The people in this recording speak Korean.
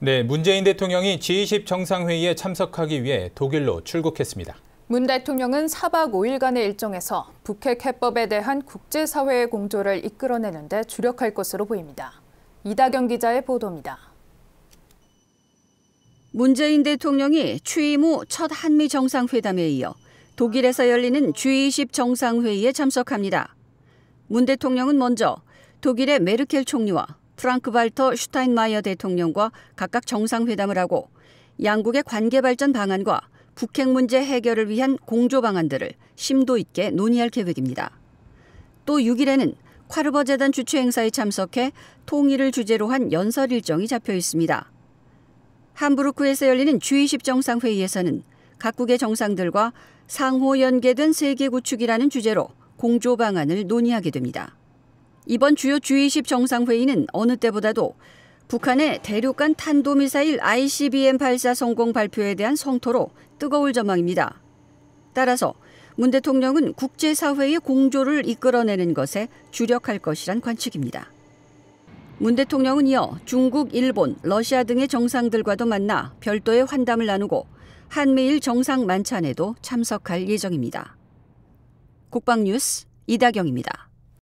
네, 문재인 대통령이 G20 정상회의에 참석하기 위해 독일로 출국했습니다. 문 대통령은 4박 5일간의 일정에서 북핵 해법에 대한 국제사회의 공조를 이끌어내는 데 주력할 것으로 보입니다. 이다경 기자의 보도입니다. 문재인 대통령이 취임 후 첫 한미 정상회담에 이어 독일에서 열리는 G20 정상회의에 참석합니다. 문 대통령은 먼저 독일의 메르켈 총리와 프랑크 발터 슈타인마이어 대통령과 각각 정상회담을 하고 양국의 관계 발전 방안과 북핵 문제 해결을 위한 공조 방안들을 심도 있게 논의할 계획입니다. 또 6일에는 콰르버 재단 주최 행사에 참석해 통일을 주제로 한 연설 일정이 잡혀 있습니다. 함부르크에서 열리는 G20 정상회의에서는 각국의 정상들과 상호 연계된 세계 구축이라는 주제로 공조 방안을 논의하게 됩니다. 이번 주요 G20 정상회의는 어느 때보다도 북한의 대륙간 탄도미사일 ICBM 발사 성공 발표에 대한 성토로 뜨거울 전망입니다. 따라서 문 대통령은 국제사회의 공조를 이끌어내는 것에 주력할 것이란 관측입니다. 문 대통령은 이어 중국, 일본, 러시아 등의 정상들과도 만나 별도의 환담을 나누고 한미일 정상 만찬에도 참석할 예정입니다. 국방뉴스 이다경입니다.